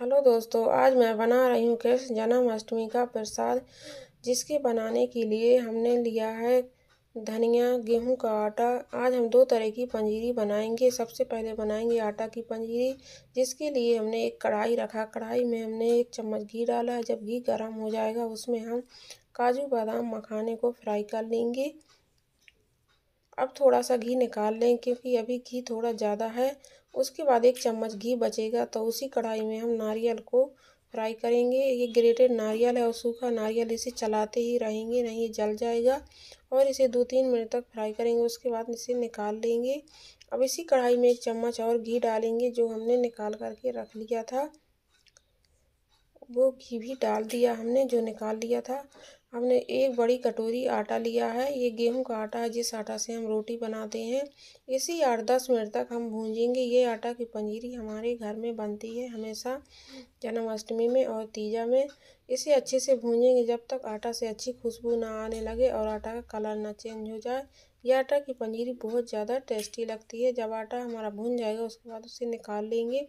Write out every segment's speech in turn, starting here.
hello दोस्तों आज मैं बना रही हूँ कृष्ण जन्माष्टमी का प्रसाद जिसके बनाने के लिए हमने लिया है धनिया गेहूं का आटा आज हम दो तरह की पंजीरी बनाएंगे सबसे पहले बनाएंगे आटा की पंजीरी जिसके लिए हमने एक कढ़ाई रखा कढ़ाई में हमने एक चम्मच घी डाला है जब घी गर्म हो जाएगा उसमें हम काजू बादाम मखाने को फ्राई कर लेंगे अब थोड़ा सा घी निकाल लें क्योंकि अभी घी थोड़ा ज़्यादा है उसके बाद एक चम्मच घी बचेगा तो उसी कढ़ाई में हम नारियल को फ्राई करेंगे ये ग्रेटेड नारियल है और सूखा नारियल इसे चलाते ही रहेंगे नहीं जल जाएगा और इसे दो तीन मिनट तक फ्राई करेंगे उसके बाद इसे निकाल लेंगे अब इसी कढ़ाई में एक चम्मच और घी डालेंगे जो हमने निकाल करके रख लिया था वो घी भी डाल दिया हमने जो निकाल लिया था हमने एक बड़ी कटोरी आटा लिया है ये गेहूं का आटा है जिस आटा से हम रोटी बनाते हैं इसी आठ दस मिनट तक हम भूंजेंगे ये आटा की पंजीरी हमारे घर में बनती है हमेशा जन्माष्टमी में और तीजा में इसे अच्छे से भूनेंगे जब तक आटा से अच्छी खुशबू ना आने लगे और आटा का कलर ना चेंज हो जाए यह आटा की पंजीरी बहुत ज़्यादा टेस्टी लगती है जब आटा हमारा भून जाएगा उसके बाद उसे निकाल लेंगे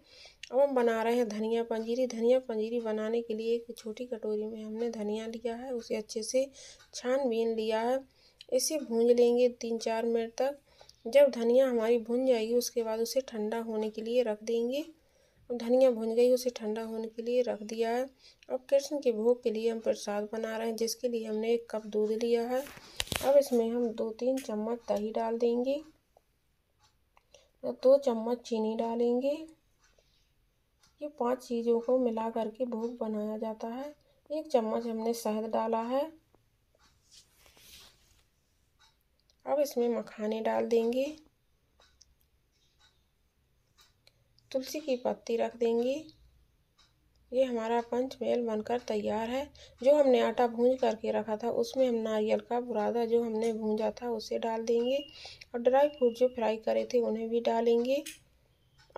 अब हम बना रहे हैं धनिया पंजीरी धनिया पंजीरी बनाने के लिए एक छोटी कटोरी में हमने धनिया लिया है उसे अच्छे से छानबीन लिया है इसे भून लेंगे तीन चार मिनट तक जब धनिया हमारी भुन जाएगी उसके बाद उसे ठंडा होने के लिए रख देंगे धनिया भुन गई उसे ठंडा होने के लिए रख दिया है अब कृष्ण के भोग के लिए हम प्रसाद बना रहे हैं जिसके लिए हमने एक कप दूध लिया है अब इसमें हम दो तीन चम्मच दही डाल देंगे दो चम्मच चीनी डालेंगे ये पांच चीज़ों को मिला करके भोग बनाया जाता है एक चम्मच हमने शहद डाला है अब इसमें मखाने डाल देंगे तुलसी की पत्ती रख देंगे ये हमारा पंचमेल बनकर तैयार है जो हमने आटा भूंज करके रखा था उसमें हम नारियल का बुरादा जो हमने भूंजा था उसे डाल देंगे और ड्राई फ्रूट जो फ्राई करे थे उन्हें भी डालेंगे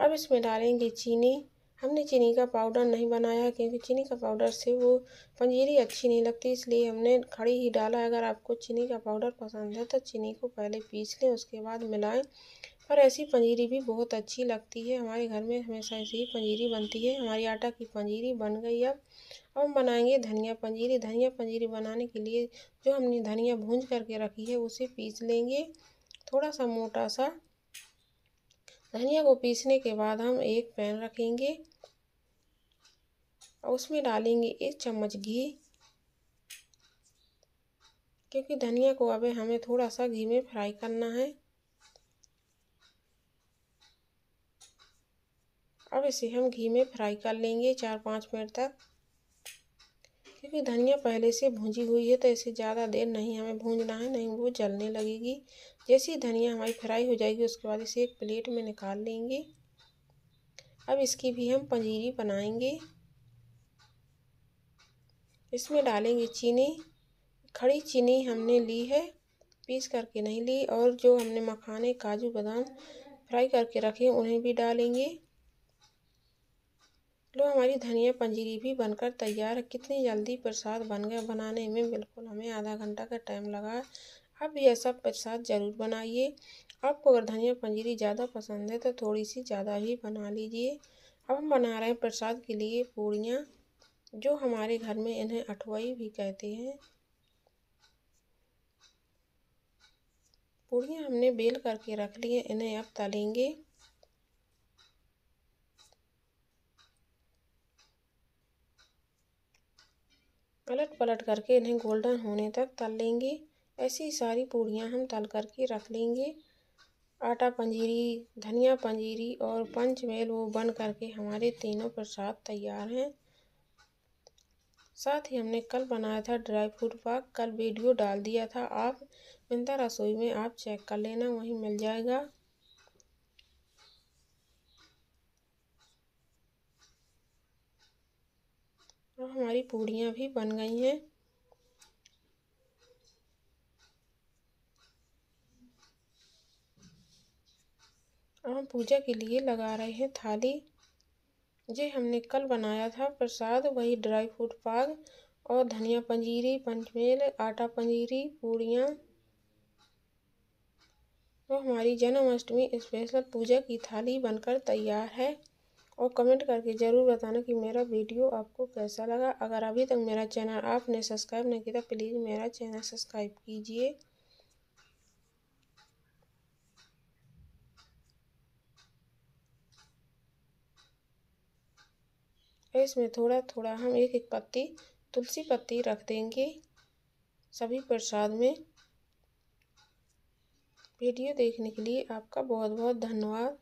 अब इसमें डालेंगे चीनी हमने चीनी का पाउडर नहीं बनाया क्योंकि चीनी का पाउडर से वो पंजीरी अच्छी नहीं लगती इसलिए हमने खड़ी ही डाला अगर आपको चीनी का पाउडर पसंद है तो चीनी को पहले पीस लें उसके बाद मिलाएं और ऐसी पंजीरी भी बहुत अच्छी लगती है हमारे घर में हमेशा ऐसी ही पंजीरी बनती है हमारी आटा की पंजीरी बन गई अब अब हम बनाएंगे धनिया पंजीरी धनिया पंजीरी बनाने के लिए जो हमने धनिया भूंज करके रखी है उसे पीस लेंगे थोड़ा सा मोटा सा धनिया को पीसने के बाद हम एक पैन रखेंगे और उसमें डालेंगे एक चम्मच घी क्योंकि धनिया को अब हमें थोड़ा सा घी में फ्राई करना है अब इसे हम घी में फ्राई कर लेंगे चार पाँच मिनट तक क्योंकि धनिया पहले से भूंजी हुई है तो इसे ज़्यादा देर नहीं हमें भूंजना है नहीं वो जलने लगेगी जैसे ही धनिया हमारी फ्राई हो जाएगी उसके बाद इसे एक प्लेट में निकाल लेंगे अब इसकी भी हम पंजीरी बनाएंगे इसमें डालेंगे चीनी खड़ी चीनी हमने ली है पीस करके नहीं ली और जो हमने मखाने काजू बादाम फ्राई करके रखे उन्हें भी डालेंगे लो हमारी धनिया पंजीरी भी बनकर तैयार है कितनी जल्दी प्रसाद बन गया बनाने में बिल्कुल हमें आधा घंटा का टाइम लगा आप यह सब प्रसाद ज़रूर बनाइए आपको अगर धनिया पंजीरी ज़्यादा पसंद है तो थोड़ी सी ज़्यादा ही बना लीजिए अब हम बना रहे हैं प्रसाद के लिए पूड़ियाँ जो हमारे घर में इन्हें अठवाई भी कहते हैं पूड़ियाँ हमने बेल करके रख लिए इन्हें अब तलेंगे पलट पलट करके इन्हें गोल्डन होने तक तल लेंगे ऐसी सारी पूड़ियाँ हम तल करके रख लेंगे आटा पंजीरी धनिया पंजीरी और पंचमेल वो बन करके हमारे तीनों प्रसाद तैयार हैं साथ ही हमने कल बनाया था ड्राई फ्रूट पाक कल वीडियो डाल दिया था आप मिंदा रसोई में आप चेक कर लेना वहीं मिल जाएगा हमारी पूड़ियाँ भी बन गई हैं हम पूजा के लिए लगा रहे हैं थाली जो हमने कल बनाया था प्रसाद वही ड्राई फ्रूट पाग और धनिया पंजीरी पंचमेल आटा पंजीरी पूड़ियाँ तो हमारी जन्माष्टमी स्पेशल पूजा की थाली बनकर तैयार है और कमेंट करके ज़रूर बताना कि मेरा वीडियो आपको कैसा लगा अगर अभी तक मेरा चैनल आपने सब्सक्राइब नहीं किया तो प्लीज़ मेरा चैनल सब्सक्राइब कीजिए इसमें थोड़ा थोड़ा हम एक एक पत्ती तुलसी पत्ती रख देंगे सभी प्रसाद में वीडियो देखने के लिए आपका बहुत बहुत धन्यवाद